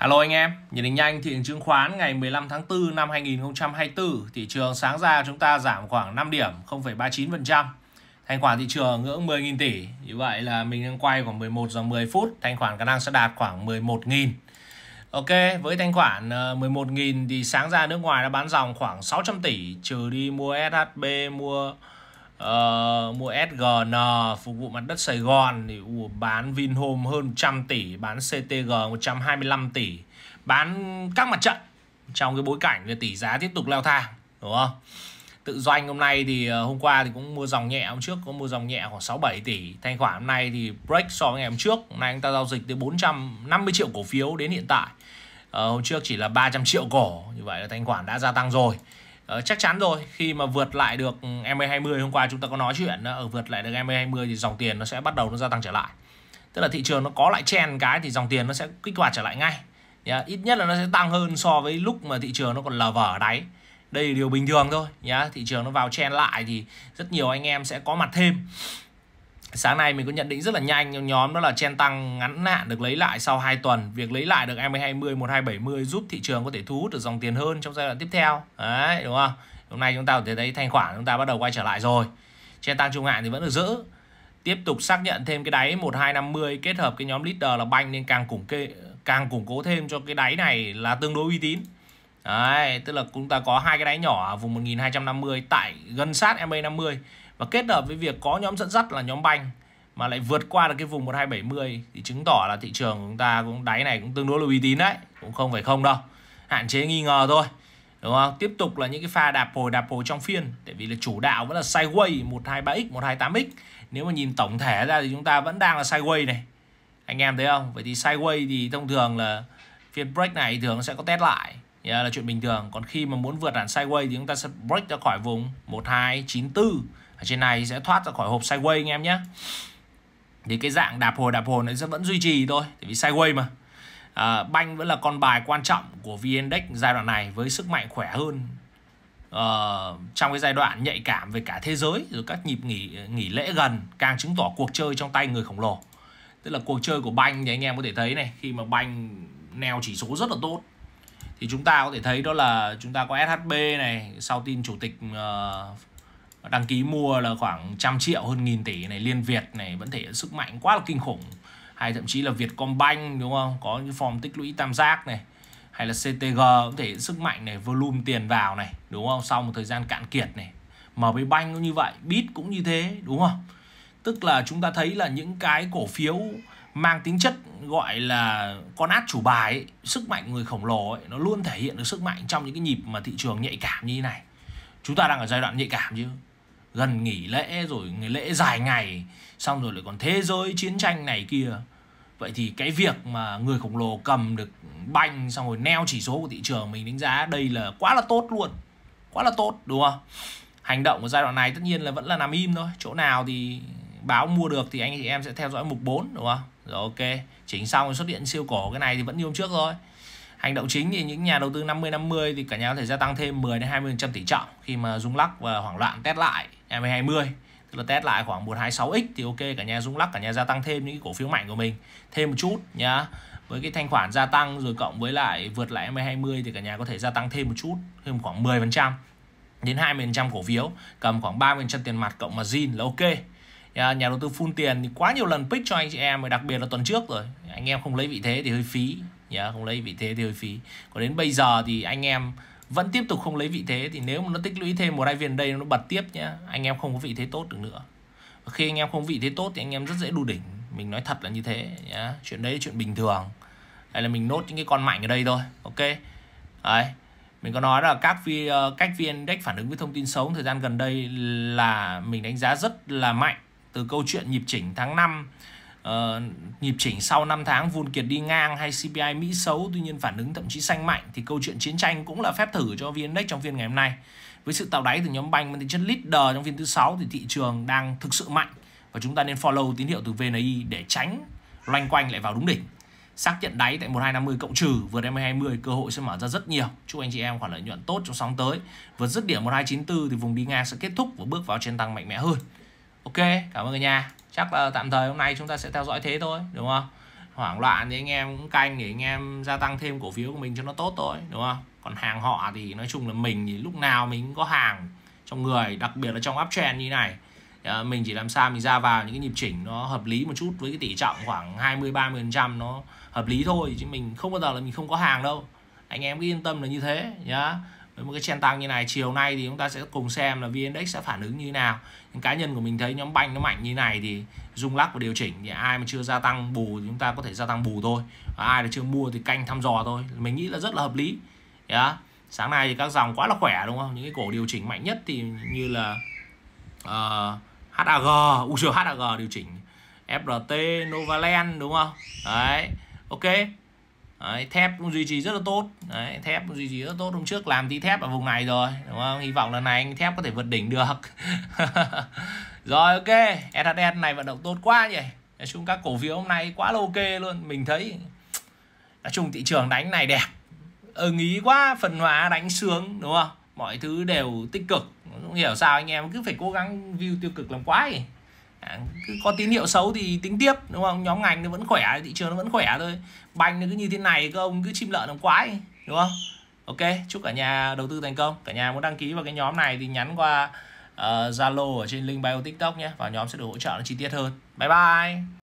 Hello anh em, nhìn định nhanh thị trường chứng khoán ngày 15 tháng 4 năm 2024, thị trường sáng ra chúng ta giảm khoảng 5 điểm, 0,39%. Thanh khoản thị trường ngưỡng 10.000 tỷ, như vậy là mình đang quay khoảng 11 giờ 10 phút, thanh khoản khả năng sẽ đạt khoảng 11.000. Ok, với thanh khoản 11.000 ờ, thì sáng ra nước ngoài đã bán dòng khoảng 600 tỷ, trừ đi mua SHB, mua Ờ, mua SGN phục vụ mặt đất Sài Gòn thì uh, bán Vinhome hơn 100 tỷ bán CTG 125 tỷ bán các mặt trận trong cái bối cảnh về tỷ giá tiếp tục leo thang đúng không tự doanh hôm nay thì ờ, hôm qua thì cũng mua dòng nhẹ hôm trước có mua dòng nhẹ khoảng 67 tỷ thanh khoản hôm nay thì break so với ngày hôm trước hôm nay anh ta giao dịch tới 450 triệu cổ phiếu đến hiện tại uh, hôm trước chỉ là 300 triệu cổ như vậy là thanh khoản đã gia tăng rồi Ờ, chắc chắn rồi khi mà vượt lại được MA20 hôm qua chúng ta có nói chuyện ở vượt lại được MA20 thì dòng tiền nó sẽ bắt đầu nó gia tăng trở lại tức là thị trường nó có lại chen cái thì dòng tiền nó sẽ kích hoạt trở lại ngay yeah, ít nhất là nó sẽ tăng hơn so với lúc mà thị trường nó còn lờ vở ở đáy đây là điều bình thường thôi nhá yeah, thị trường nó vào chen lại thì rất nhiều anh em sẽ có mặt thêm sáng nay mình có nhận định rất là nhanh nhóm đó là chen tăng ngắn hạn được lấy lại sau 2 tuần việc lấy lại được 2020 1270 giúp thị trường có thể thu hút được dòng tiền hơn trong giai đoạn tiếp theo đấy đúng không hôm nay chúng ta có thể thấy thanh khoản chúng ta bắt đầu quay trở lại rồi chen tăng trung hạn thì vẫn được giữ tiếp tục xác nhận thêm cái đáy 1250 kết hợp cái nhóm leader là banh nên càng củng kê càng củng cố thêm cho cái đáy này là tương đối uy tín đấy tức là chúng ta có hai cái đáy nhỏ ở vùng 1250 tại gần sát MA50 và kết hợp với việc có nhóm dẫn dắt là nhóm banh mà lại vượt qua được cái vùng 1270 thì chứng tỏ là thị trường chúng ta cũng đáy này cũng tương đối là uy tín đấy cũng không phải không đâu hạn chế nghi ngờ thôi đúng không tiếp tục là những cái pha đạp hồi đạp hồi trong phiên tại vì là chủ đạo vẫn là sideways 123x 128x nếu mà nhìn tổng thể ra thì chúng ta vẫn đang là sideways này anh em thấy không vậy thì sideways thì thông thường là phiên break này thường sẽ có test lại là chuyện bình thường còn khi mà muốn vượt hẳn sideways thì chúng ta sẽ break ra khỏi vùng 1294 ở trên này sẽ thoát ra khỏi hộp sideways anh em nhé thì cái dạng đạp hồi đạp hồi nó sẽ vẫn duy trì thôi tại vì sideways mà à, banh vẫn là con bài quan trọng của vn index giai đoạn này với sức mạnh khỏe hơn uh, trong cái giai đoạn nhạy cảm về cả thế giới rồi các nhịp nghỉ nghỉ lễ gần càng chứng tỏ cuộc chơi trong tay người khổng lồ tức là cuộc chơi của banh thì anh em có thể thấy này khi mà banh neo chỉ số rất là tốt thì chúng ta có thể thấy đó là chúng ta có SHB này sau tin chủ tịch uh, đăng ký mua là khoảng trăm triệu hơn nghìn tỷ này liên việt này vẫn thể sức mạnh quá là kinh khủng hay thậm chí là Vietcombank đúng không có những form tích lũy tam giác này hay là CTG cũng thể sức mạnh này volume tiền vào này đúng không sau một thời gian cạn kiệt này MB Bank cũng như vậy Bit cũng như thế đúng không tức là chúng ta thấy là những cái cổ phiếu mang tính chất gọi là con át chủ bài ấy, sức mạnh người khổng lồ ấy, nó luôn thể hiện được sức mạnh trong những cái nhịp mà thị trường nhạy cảm như thế này chúng ta đang ở giai đoạn nhạy cảm chứ gần nghỉ lễ rồi lễ dài ngày xong rồi lại còn thế giới chiến tranh này kia vậy thì cái việc mà người khổng lồ cầm được banh xong rồi neo chỉ số của thị trường mình đánh giá đây là quá là tốt luôn quá là tốt đúng không hành động của giai đoạn này tất nhiên là vẫn là nằm im thôi chỗ nào thì báo mua được thì anh chị em sẽ theo dõi mục 4 đúng không rồi ok chỉnh xong xuất hiện siêu cổ cái này thì vẫn như hôm trước thôi hành động chính thì những nhà đầu tư 50 50 thì cả nhà có thể gia tăng thêm 10 đến 20% tỷ trọng khi mà rung lắc và hoảng loạn test lại MA20 e tức là test lại khoảng 126x thì ok cả nhà rung lắc cả nhà gia tăng thêm những cái cổ phiếu mạnh của mình thêm một chút nhá với cái thanh khoản gia tăng rồi cộng với lại vượt lại MA20 e thì cả nhà có thể gia tăng thêm một chút thêm khoảng 10% đến 20% cổ phiếu cầm khoảng 30% tiền mặt cộng margin là ok nhà, nhà đầu tư phun tiền thì quá nhiều lần pick cho anh chị em đặc biệt là tuần trước rồi anh em không lấy vị thế thì hơi phí nhá không lấy vị thế thì hơi phí còn đến bây giờ thì anh em vẫn tiếp tục không lấy vị thế thì nếu mà nó tích lũy thêm một hai viên đây nó bật tiếp nhá anh em không có vị thế tốt được nữa và khi anh em không vị thế tốt thì anh em rất dễ đu đỉnh mình nói thật là như thế nhá chuyện đấy là chuyện bình thường hay là mình nốt những cái con mạnh ở đây thôi ok đấy mình có nói là các vi ờ, cách vn index phản ứng với thông tin xấu thời gian gần đây là mình đánh giá rất là mạnh từ câu chuyện nhịp chỉnh tháng 5 uh, nhịp chỉnh sau 5 tháng vun kiệt đi ngang hay CPI Mỹ xấu tuy nhiên phản ứng thậm chí xanh mạnh thì câu chuyện chiến tranh cũng là phép thử cho VN Index trong phiên ngày hôm nay. Với sự tạo đáy từ nhóm banh mang tính chất leader trong phiên thứ sáu thì thị trường đang thực sự mạnh và chúng ta nên follow tín hiệu từ VNI để tránh loanh quanh lại vào đúng đỉnh. Xác nhận đáy tại 1250 cộng trừ vượt em 20 cơ hội sẽ mở ra rất nhiều. Chúc anh chị em khoản lợi nhuận tốt trong sóng tới. Vượt dứt điểm 1294 thì vùng đi ngang sẽ kết thúc và bước vào trên tăng mạnh mẽ hơn. Ok, cảm ơn người nhà chắc là tạm thời hôm nay chúng ta sẽ theo dõi thế thôi đúng không hoảng loạn thì anh em cũng canh để anh em gia tăng thêm cổ phiếu của mình cho nó tốt thôi đúng không còn hàng họ thì nói chung là mình thì lúc nào mình cũng có hàng trong người đặc biệt là trong uptrend như này ờ, mình chỉ làm sao mình ra vào những cái nhịp chỉnh nó hợp lý một chút với cái tỷ trọng khoảng 20 30 phần trăm nó hợp lý thôi chứ mình không bao giờ là mình không có hàng đâu anh em cứ yên tâm là như thế nhá với một cái chen tăng như này chiều nay thì chúng ta sẽ cùng xem là vn sẽ phản ứng như thế nào những cá nhân của mình thấy nhóm banh nó mạnh như này thì rung lắc và điều chỉnh thì ai mà chưa gia tăng bù thì chúng ta có thể gia tăng bù thôi và ai là chưa mua thì canh thăm dò thôi mình nghĩ là rất là hợp lý yeah. Dạ. sáng nay thì các dòng quá là khỏe đúng không những cái cổ điều chỉnh mạnh nhất thì như là uh, ờ, HAG, UG HAG điều chỉnh FRT, Novaland đúng không? Đấy, ok Đấy, thép cũng duy trì rất là tốt Đấy, thép cũng duy trì rất tốt hôm trước làm tí thép ở vùng này rồi đúng không hy vọng lần này anh thép có thể vượt đỉnh được rồi ok SHN này vận động tốt quá nhỉ nói chung các cổ phiếu hôm nay quá là ok luôn mình thấy nói chung thị trường đánh này đẹp ưng ừ, ý quá phần hóa đánh sướng đúng không mọi thứ đều tích cực không hiểu sao anh em cứ phải cố gắng view tiêu cực làm quá quái À, cứ có tín hiệu xấu thì tính tiếp đúng không nhóm ngành nó vẫn khỏe thị trường nó vẫn khỏe thôi banh nó cứ như thế này các ông cứ chim lợn làm quái đúng không ok chúc cả nhà đầu tư thành công cả nhà muốn đăng ký vào cái nhóm này thì nhắn qua ờ, Zalo uh, ở trên link bio tiktok nhé và nhóm sẽ được hỗ trợ nó chi tiết hơn bye bye